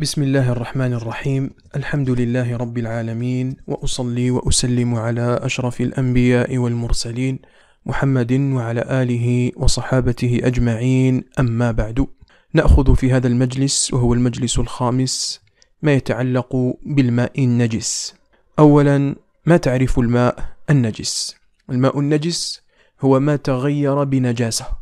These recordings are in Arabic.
بسم الله الرحمن الرحيم الحمد لله رب العالمين واصلي واسلم على اشرف الانبياء والمرسلين محمد وعلى اله وصحابته اجمعين اما بعد ناخذ في هذا المجلس وهو المجلس الخامس ما يتعلق بالماء النجس اولا ما تعرف الماء النجس الماء النجس هو ما تغير بنجاسه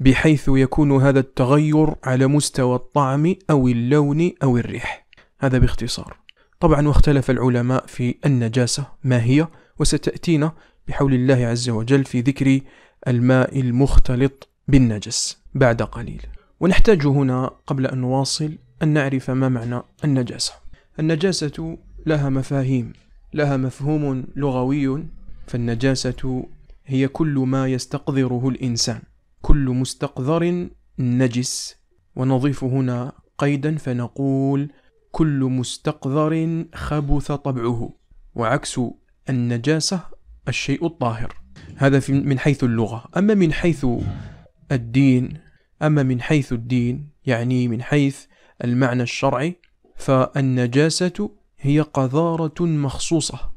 بحيث يكون هذا التغير على مستوى الطعم أو اللون أو الريح هذا باختصار طبعا واختلف العلماء في النجاسة ما هي وستأتينا بحول الله عز وجل في ذكر الماء المختلط بالنجس بعد قليل ونحتاج هنا قبل أن نواصل أن نعرف ما معنى النجاسة النجاسة لها مفاهيم لها مفهوم لغوي فالنجاسة هي كل ما يستقذره الإنسان كل مستقذر نجس ونضيف هنا قيدا فنقول كل مستقذر خبث طبعه وعكس النجاسة الشيء الطاهر هذا من حيث اللغة أما من حيث الدين أما من حيث الدين يعني من حيث المعنى الشرعي فالنجاسة هي قذارة مخصوصة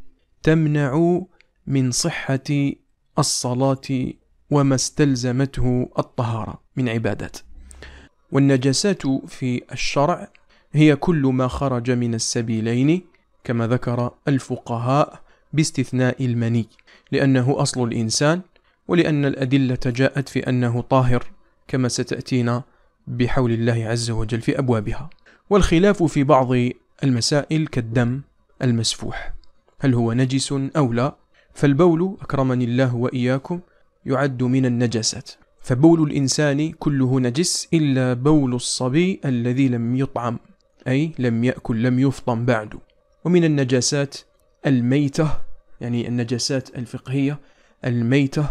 تمنع من صحة الصلاة وما استلزمته الطهارة من عبادات والنجاسات في الشرع هي كل ما خرج من السبيلين كما ذكر الفقهاء باستثناء المني لأنه أصل الإنسان ولأن الأدلة جاءت في أنه طاهر كما ستأتينا بحول الله عز وجل في أبوابها والخلاف في بعض المسائل كالدم المسفوح هل هو نجس أو لا فالبول أكرمني الله وإياكم يعد من النجسات فبول الإنسان كله نجس إلا بول الصبي الذي لم يطعم أي لم يأكل لم يفطم بعد ومن النجاسات الميتة يعني النجاسات الفقهية الميتة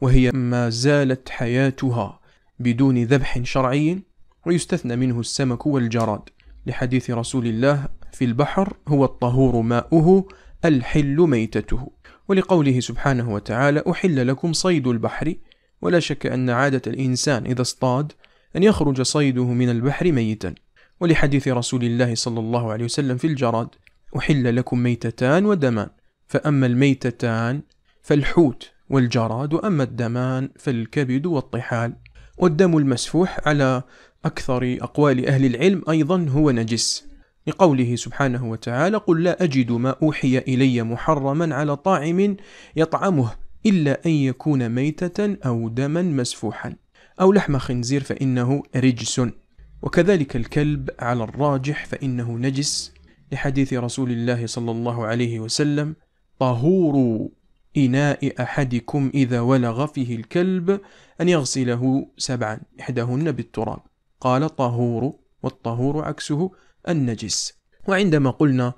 وهي ما زالت حياتها بدون ذبح شرعي ويستثنى منه السمك والجراد لحديث رسول الله في البحر هو الطهور ماؤه الحل ميتته ولقوله سبحانه وتعالى أحل لكم صيد البحر ولا شك أن عادة الإنسان إذا اصطاد أن يخرج صيده من البحر ميتا ولحديث رسول الله صلى الله عليه وسلم في الجراد أحل لكم ميتتان ودمان فأما الميتتان فالحوت والجراد وأما الدمان فالكبد والطحال والدم المسفوح على أكثر أقوال أهل العلم أيضا هو نجس لقوله سبحانه وتعالى قل لا أجد ما أوحي إلي محرما على طاعم يطعمه إلا أن يكون ميتة أو دما مسفوحا أو لحم خنزير فإنه رجس وكذلك الكلب على الراجح فإنه نجس لحديث رسول الله صلى الله عليه وسلم طهور إناء أحدكم إذا ولغ فيه الكلب أن يغسله سبعا إحداهن بالتراب قال طهور والطهور عكسه النجس وعندما قلنا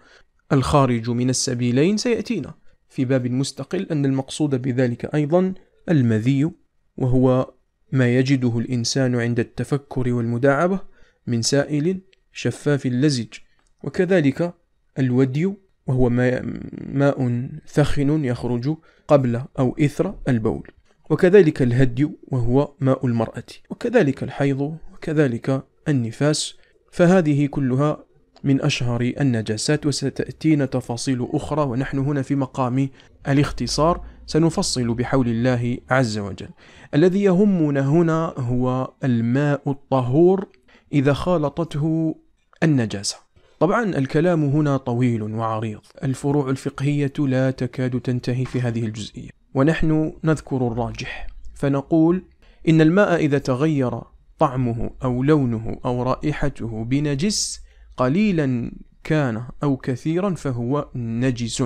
الخارج من السبيلين سيأتينا في باب مستقل أن المقصود بذلك أيضا المذي وهو ما يجده الإنسان عند التفكر والمداعبة من سائل شفاف لزج وكذلك الودي وهو ماء, ماء ثخن يخرج قبل أو إثر البول وكذلك الهدي وهو ماء المرأة وكذلك الحيض وكذلك النفاس فهذه كلها من أشهر النجاسات وستأتينا تفاصيل أخرى ونحن هنا في مقام الاختصار سنفصل بحول الله عز وجل الذي يهمنا هنا هو الماء الطهور إذا خالطته النجاسة طبعا الكلام هنا طويل وعريض الفروع الفقهية لا تكاد تنتهي في هذه الجزئية ونحن نذكر الراجح فنقول إن الماء إذا تغير طعمه أو لونه أو رائحته بنجس قليلا كان أو كثيرا فهو نجس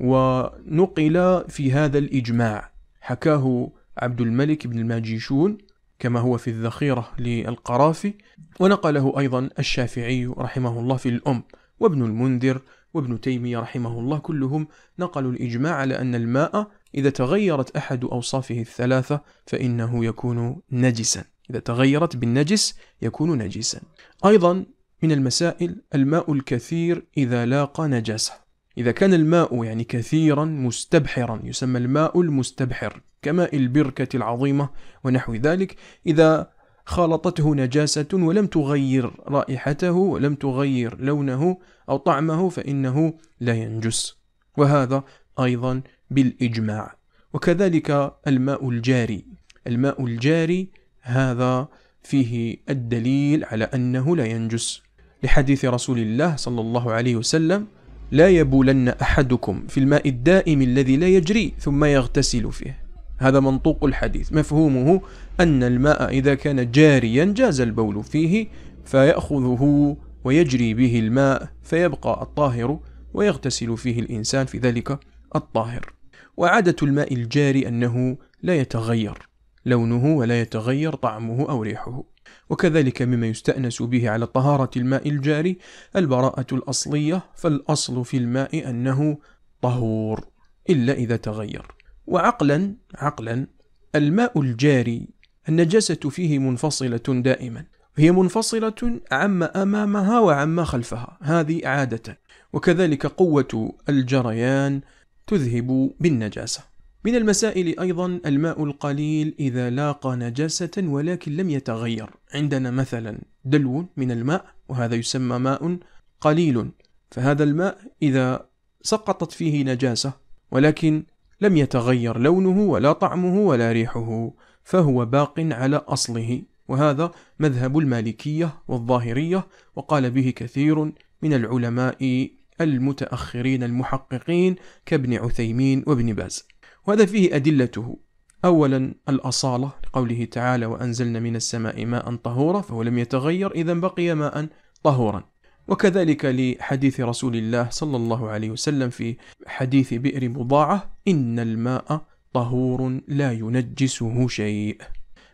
ونقل في هذا الإجماع حكاه عبد الملك بن الماجيشون كما هو في الذخيرة للقرافي ونقله أيضا الشافعي رحمه الله في الأم وابن المنذر وابن تيمية رحمه الله كلهم نقلوا الإجماع على أن الماء إذا تغيرت أحد أوصافه الثلاثة فإنه يكون نجسا إذا تغيرت بالنجس يكون نجسا أيضا من المسائل الماء الكثير إذا لاقى نجاسة إذا كان الماء يعني كثيرا مستبحرا يسمى الماء المستبحر كماء البركة العظيمة ونحو ذلك إذا خالطته نجاسة ولم تغير رائحته ولم تغير لونه أو طعمه فإنه لا ينجس وهذا أيضا بالإجماع وكذلك الماء الجاري الماء الجاري هذا فيه الدليل على أنه لا ينجس لحديث رسول الله صلى الله عليه وسلم لا يبولن أحدكم في الماء الدائم الذي لا يجري ثم يغتسل فيه هذا منطوق الحديث مفهومه أن الماء إذا كان جاريا جاز البول فيه فيأخذه ويجري به الماء فيبقى الطاهر ويغتسل فيه الإنسان في ذلك الطاهر وعادة الماء الجاري أنه لا يتغير لونه ولا يتغير طعمه أو ريحه وكذلك مما يستأنس به على طهارة الماء الجاري البراءة الأصلية فالأصل في الماء أنه طهور إلا إذا تغير وعقلا عقلا الماء الجاري النجاسة فيه منفصلة دائما هي منفصلة عما أمامها وعما خلفها هذه عادة وكذلك قوة الجريان تذهب بالنجاسة من المسائل أيضا الماء القليل إذا لاقى نجاسة ولكن لم يتغير عندنا مثلا دلو من الماء وهذا يسمى ماء قليل فهذا الماء إذا سقطت فيه نجاسة ولكن لم يتغير لونه ولا طعمه ولا ريحه فهو باق على أصله وهذا مذهب المالكية والظاهرية وقال به كثير من العلماء المتأخرين المحققين كابن عثيمين وابن باز وهذا فيه أدلته أولا الأصالة لقوله تعالى وأنزلنا من السماء ماء طهورا فهو لم يتغير إذا بقي ماء طهورا وكذلك لحديث رسول الله صلى الله عليه وسلم في حديث بئر بضاعة إن الماء طهور لا ينجسه شيء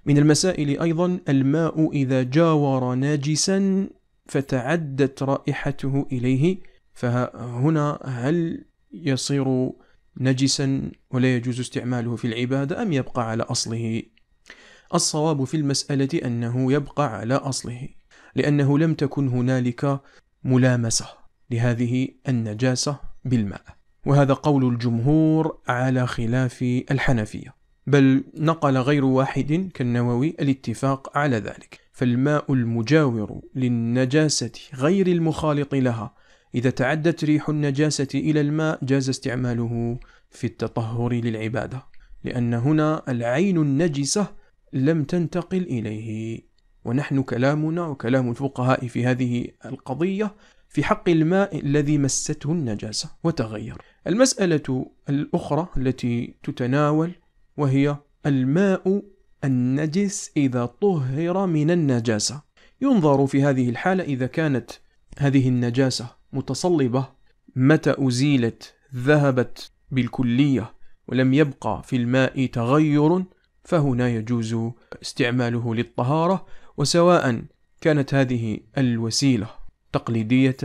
من المسائل أيضا الماء إذا جاور ناجسا فتعدت رائحته إليه فهنا هل يصير نجسا ولا يجوز استعماله في العبادة أم يبقى على أصله؟ الصواب في المسألة أنه يبقى على أصله، لأنه لم تكن هنالك ملامسة لهذه النجاسة بالماء، وهذا قول الجمهور على خلاف الحنفية، بل نقل غير واحد كالنووي الاتفاق على ذلك، فالماء المجاور للنجاسة غير المخالط لها إذا تعدت ريح النجاسة إلى الماء جاز استعماله في التطهر للعبادة لأن هنا العين النجسة لم تنتقل إليه ونحن كلامنا وكلام الفقهاء في هذه القضية في حق الماء الذي مسته النجاسة وتغير المسألة الأخرى التي تتناول وهي الماء النجس إذا طهر من النجاسة ينظر في هذه الحالة إذا كانت هذه النجاسة متصلبة متى أزيلت ذهبت بالكلية ولم يبقى في الماء تغير فهنا يجوز استعماله للطهارة وسواء كانت هذه الوسيلة تقليدية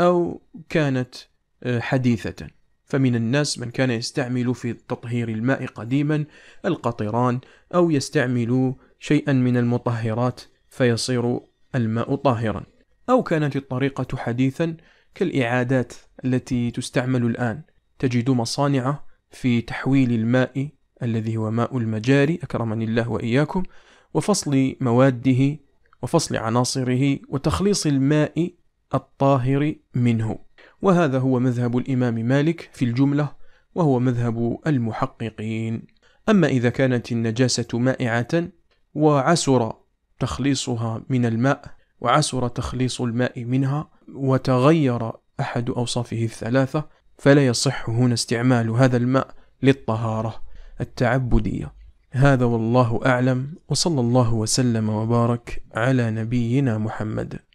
أو كانت آه، حديثة فمن الناس من كان يستعمل في تطهير الماء قديما القطران أو يستعمل شيئا من المطهرات فيصير الماء طاهرا أو كانت الطريقة حديثا كالإعادات التي تستعمل الآن تجد مصانع في تحويل الماء الذي هو ماء المجاري أكرمني الله وإياكم وفصل مواده وفصل عناصره وتخليص الماء الطاهر منه وهذا هو مذهب الإمام مالك في الجملة وهو مذهب المحققين أما إذا كانت النجاسة مائعة وعسر تخليصها من الماء وعسر تخليص الماء منها وتغير أحد أوصافه الثلاثة فلا يصح هنا استعمال هذا الماء للطهارة التعبدية هذا والله أعلم وصلى الله وسلم وبارك على نبينا محمد